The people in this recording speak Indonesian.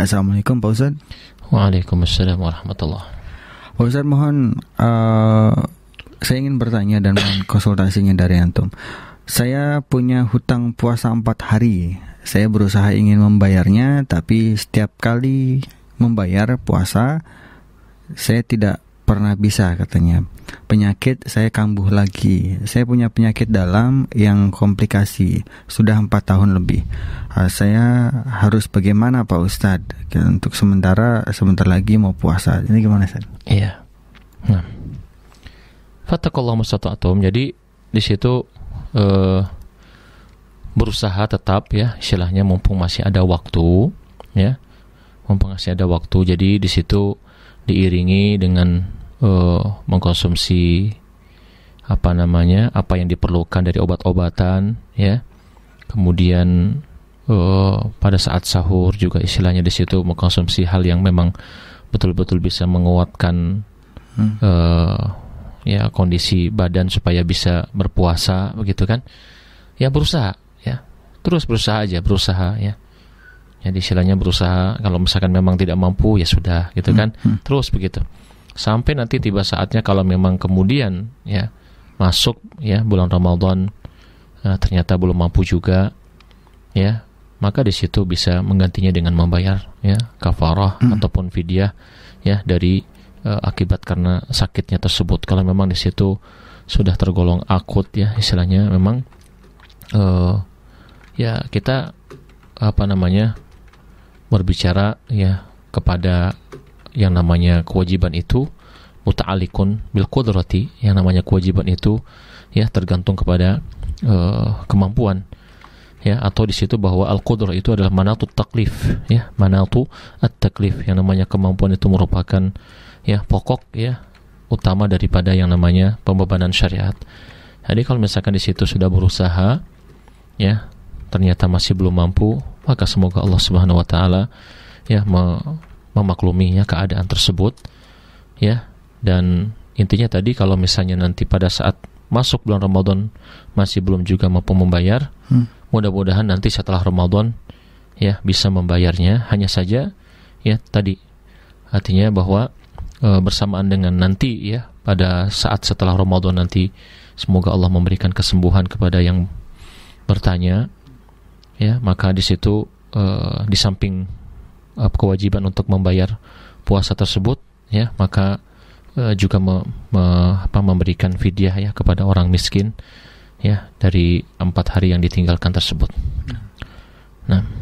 Assalamualaikum Pak Ustaz Waalaikumsalam warahmatullahi Pak Ustaz mohon uh, Saya ingin bertanya dan mohon konsultasinya dari Antum Saya punya hutang puasa 4 hari Saya berusaha ingin membayarnya Tapi setiap kali membayar puasa Saya tidak pernah bisa katanya penyakit saya kambuh lagi saya punya penyakit dalam yang komplikasi sudah empat tahun lebih ah, saya harus bagaimana pak ustadz untuk sementara sebentar lagi mau puasa ini gimana ustadz iya nah fattakallahu mustatatum jadi di situ uh, berusaha tetap ya istilahnya mumpung masih ada waktu ya mumpung masih ada waktu jadi di situ diiringi dengan uh, mengkonsumsi apa namanya apa yang diperlukan dari obat-obatan ya kemudian uh, pada saat sahur juga istilahnya di situ mengkonsumsi hal yang memang betul-betul bisa menguatkan hmm. uh, ya kondisi badan supaya bisa berpuasa begitu kan ya berusaha ya terus berusaha aja berusaha ya jadi istilahnya berusaha kalau misalkan memang tidak mampu ya sudah gitu hmm, kan hmm. kan terus begitu sampai nanti tiba saatnya kalau memang kemudian ya masuk ya bulan Ramadan uh, ternyata belum mampu juga ya maka di situ bisa menggantinya dengan membayar ya kafarah hmm. ataupun fidyah ya dari uh, akibat karena sakitnya tersebut kalau memang di situ sudah tergolong akut ya istilahnya memang uh, ya kita apa namanya berbicara ya kepada yang namanya kewajiban itu muta'alikun bil qudrati yang namanya kewajiban itu ya tergantung kepada uh, kemampuan ya atau di situ bahwa al qudrah itu adalah manatu taklif ya manatu at taklif yang namanya kemampuan itu merupakan ya pokok ya utama daripada yang namanya pembebanan syariat jadi kalau misalkan di situ sudah berusaha ya ternyata masih belum mampu maka semoga Allah Subhanahu wa taala ya memakluminya keadaan tersebut ya dan intinya tadi kalau misalnya nanti pada saat masuk bulan Ramadan masih belum juga mampu membayar hmm. mudah-mudahan nanti setelah Ramadan ya bisa membayarnya hanya saja ya tadi artinya bahwa e, bersamaan dengan nanti ya pada saat setelah Ramadan nanti semoga Allah memberikan kesembuhan kepada yang bertanya ya maka di situ e, di samping Eh, kewajiban untuk membayar puasa tersebut ya maka uh, juga me, me, apa, memberikan fidyah ya kepada orang miskin ya dari empat hari yang ditinggalkan tersebut. Nah. nah.